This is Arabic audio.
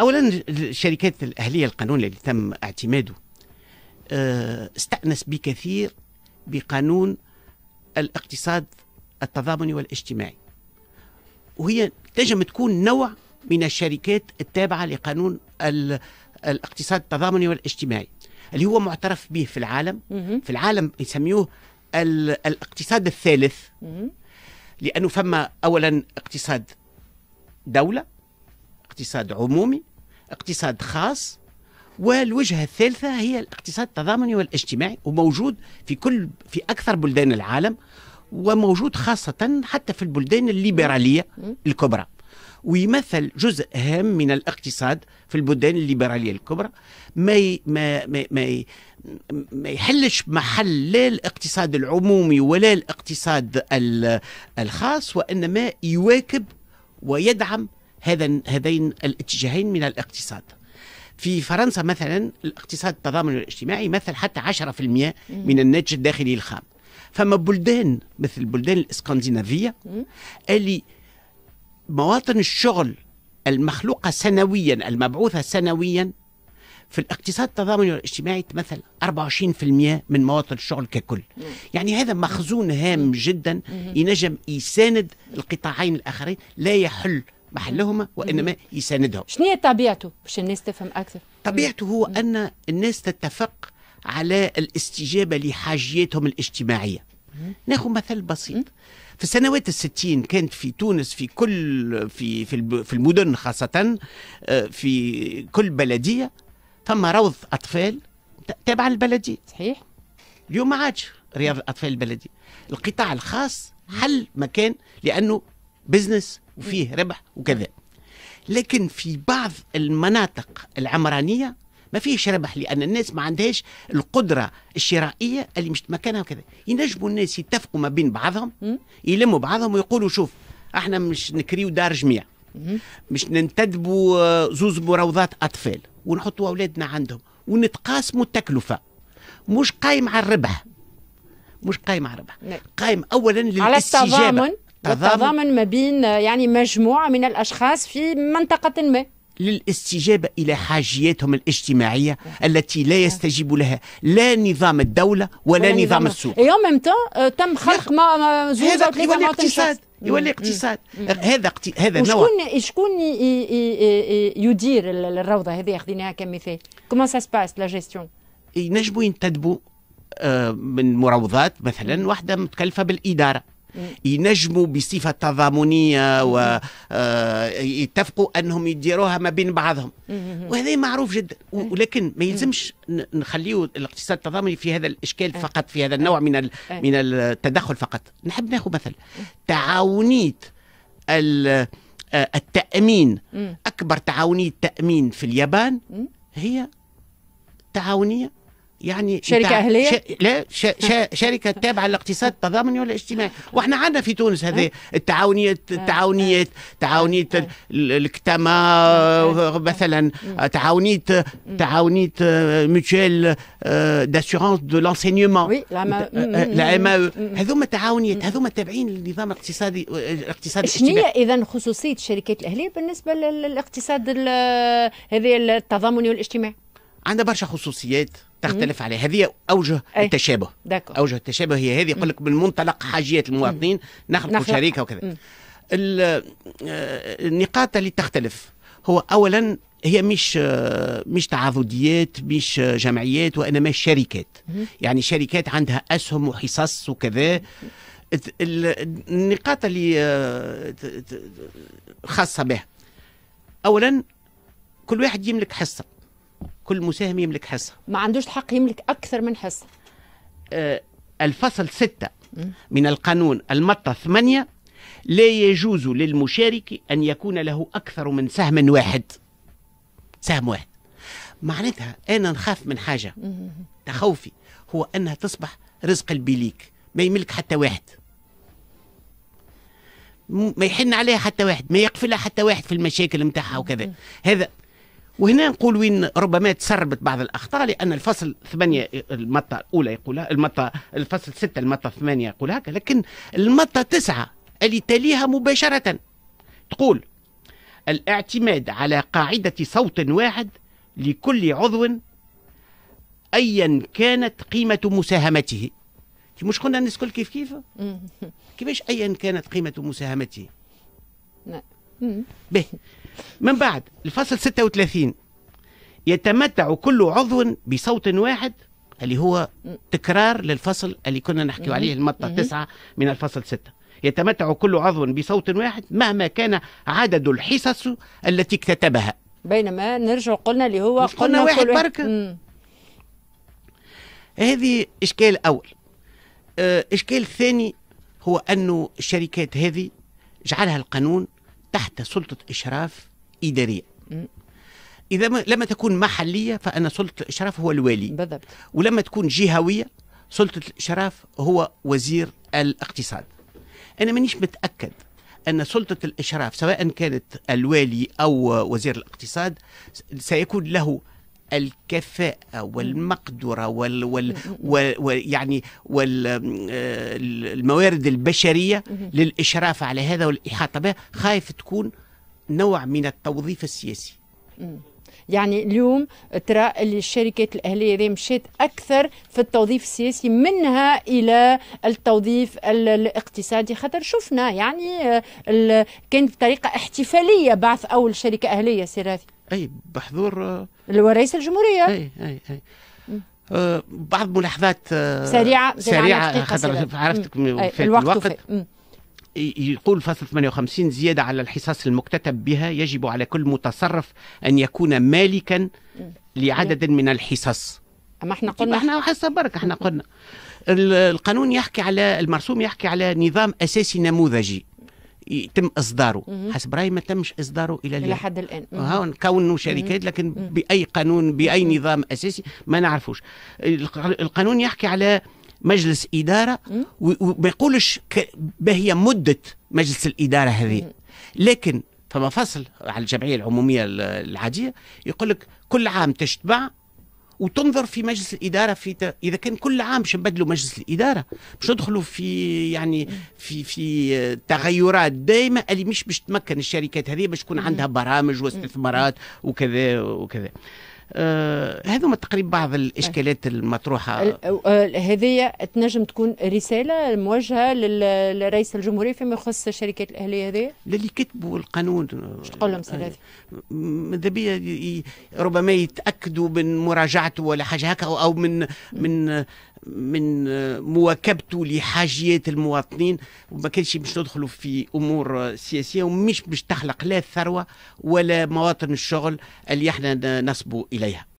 اولا الشركات الاهليه القانون اللي تم اعتماده آه، استانس بكثير بقانون الاقتصاد التضامني والاجتماعي وهي تجم تكون نوع من الشركات التابعه لقانون الاقتصاد التضامني والاجتماعي اللي هو معترف به في العالم في العالم يسميوه الاقتصاد الثالث لانه فما اولا اقتصاد دوله اقتصاد عمومي اقتصاد خاص والوجهة الثالثة هي الاقتصاد التضامني والاجتماعي وموجود في كل في أكثر بلدان العالم وموجود خاصة حتى في البلدان الليبرالية الكبرى ويمثل جزء هام من الاقتصاد في البلدان الليبرالية الكبرى ما ي... ما ما ما, ما يحلش محل لا الاقتصاد العمومي ولا الاقتصاد الخاص وإنما يواكب ويدعم هذا هذين الاتجاهين من الاقتصاد في فرنسا مثلا الاقتصاد التضامن الاجتماعي مثل حتى 10% من الناتج الداخلي الخام فما بلدان مثل البلدان الاسكندنافيه اللي مواطن الشغل المخلوقه سنويا المبعوثه سنويا في الاقتصاد التضامني والاجتماعي تمثل 24% من مواطن الشغل ككل مم. يعني هذا مخزون هام جدا ينجم يساند القطاعين الاخرين لا يحل محلهما وانما يساندهم شنو هي طبيعته باش الناس تفهم اكثر طبيعته هو ان الناس تتفق على الاستجابه لحاجياتهم الاجتماعيه ناخذ مثل بسيط في السنوات الستين كانت في تونس في كل في في في المدن خاصة آه، في كل بلدية ثم روض أطفال تابع للبلدية صحيح اليوم ما عادش رياض الأطفال البلدية القطاع الخاص حل مكان لأنه بزنس وفيه ربح وكذا لكن في بعض المناطق العمرانيه ما فيهش ربح لان الناس ما عندهاش القدره الشرائيه اللي مش مكانها وكذا ينجموا الناس يتفقوا ما بين بعضهم يلموا بعضهم ويقولوا شوف احنا مش نكريو دار جميع مش ننتدبوا آه، زوز مروضات اطفال ونحطوا اولادنا عندهم ونتقاسموا التكلفه مش قايم على الربح مش قايم على الربح نعم. قايم اولا للاستجابه على التضامن والتضامن ما بين يعني مجموعة من الأشخاص في منطقة ما للاستجابة إلى حاجياتهم الاجتماعية التي لا يستجيب لها لا نظام الدولة ولا, ولا نظام السوق يوم آه، تم خلق ما زوز يولي اقتصاد يولي اقتصاد هذا هذا نوع شكون شكون يدير الروضه هذه خديناها كمثال كومون سا سباس لا جيستيون ينجموا ينتدبوا آه، من مروضات مثلا واحده متكلفه بالاداره Mm. ينجموا بصفه تضامنيه ويتفقوا mm-hmm. آه، انهم يديروها ما بين بعضهم mm-hmm. وهذا معروف جدا mm-hmm. ولكن ما يلزمش نخليو الاقتصاد التضامني في هذا الاشكال mm. فقط في هذا النوع mm. من من التدخل فقط نحب ناخذ مثل تعاونيه آه، التامين اكبر تعاونيه تامين في اليابان هي تعاونيه يعني شركة أهلية؟ ش... لا ش... ش... شركة تابعة للاقتصاد التضامني والاجتماعي، واحنا عندنا في تونس هذه التعاونيات التعاونيات تعاونية الكتما مثلا تعاونية تعاونية ميتشيل داسيورونس دو لونسينيومون العام هذوما تعاونيات mm. هذوما تابعين للنظام الاقتصادي أه، الاقتصادي شنو هي اذا خصوصية الشركات الأهلية بالنسبة للاقتصاد هذه التضامني والاجتماعي؟ عندها برشا خصوصيات تختلف عليه هذه اوجه أي. التشابه داكو. اوجه التشابه هي هذه يقول لك من منطلق حاجيه المواطنين نخلق, نخلق شريكه وكذا آه، النقاط اللي تختلف هو اولا هي مش آه، مش تعاضديات مش آه، جمعيات وانما شركات يعني شركات عندها اسهم وحصص وكذا النقاط اللي خاصه به اولا كل واحد يملك حصه كل مساهم يملك حصه ما عندوش الحق يملك اكثر من حصه آه الفصل ستة من القانون المطة ثمانية لا يجوز للمشارك أن يكون له أكثر من سهم واحد سهم واحد معناتها أنا نخاف من حاجة تخوفي هو أنها تصبح رزق البليك ما يملك حتى واحد ما يحن عليها حتى واحد ما يقفلها حتى واحد في المشاكل متاعها وكذا هذا وهنا نقول وين ربما تسربت بعض الاخطاء لان الفصل ثمانية المطه الاولى يقولها المطه الفصل ستة المطه ثمانية يقول هكا لكن المطه تسعة اللي تليها مباشره تقول الاعتماد على قاعده صوت واحد لكل عضو ايا كانت قيمه مساهمته مش قلنا الناس كيف كيف كيفاش ايا كانت قيمه مساهمته نعم به من بعد الفصل 36 يتمتع كل عضو بصوت واحد اللي هو تكرار للفصل اللي كنا نحكي عليه المطة تسعة من الفصل ستة يتمتع كل عضو بصوت واحد مهما كان عدد الحصص التي اكتتبها بينما نرجع قلنا اللي هو قلنا, قلنا واحد بركة هذه إشكال أول آه، إشكال ثاني هو أنه الشركات هذه جعلها القانون تحت سلطة إشراف إدارية إذا لما تكون محلية فأن سلطة الإشراف هو الوالي بالضبط ولما تكون جهوية سلطة الإشراف هو وزير الاقتصاد أنا مانيش متأكد أن سلطة الإشراف سواء كانت الوالي أو وزير الاقتصاد سيكون له الكفاءة والمقدرة وال وال يعني وال يعني آه، والموارد البشرية للإشراف على هذا والإحاطة به خايف تكون نوع من التوظيف السياسي يعني اليوم ترى اللي الشركات الأهلية ذي مشات أكثر في التوظيف السياسي منها إلى التوظيف الاقتصادي خاطر شفنا يعني آه، كانت بطريقة احتفالية بعث أول شركة أهلية سيراثي أي بحضور آه، رئيس الجمهورية أي أي أي آه، بعض ملاحظات سريعه سريعه خاطر عرفتك في الوقت, الوقت. يقول فصل 58 زيادة على الحصص المكتتب بها يجب على كل متصرف أن يكون مالكا لعدد من الحصص أما احنا قلنا احنا حصة بركة احنا قلنا القانون يحكي على المرسوم يحكي على نظام أساسي نموذجي يتم اصداره حسب رايي ما تمش اصداره الى اليوم الى حد الان هون كونه شركات لكن باي قانون باي نظام اساسي ما نعرفوش القانون يحكي على مجلس اداره وما يقولش باهي مده مجلس الاداره هذه لكن فما فصل على الجمعيه العموميه العاديه يقول لك كل عام تشتبع وتنظر في مجلس الاداره في ت... اذا كان كل عام باش نبدلوا مجلس الاداره باش ندخلوا في يعني في في تغيرات دائمه اللي مش باش تمكن الشركات هذه باش تكون عندها برامج واستثمارات وكذا وكذا آه هذوما تقريبا بعض الاشكالات المطروحه آه، هذه تنجم تكون رساله موجهه لرئيس الجمهوريه فيما يخص الشركات الاهليه هذه للي كتبوا القانون شو تقول لهم سي آه، ماذا بيا ربما يتاكدوا من مراجعته ولا حاجه هكا او من من من آه، مواكبته لحاجيات المواطنين وما كانش باش ندخلوا في امور سياسيه ومش باش تخلق لا الثروه ولا مواطن الشغل اللي احنا نصبوا اليها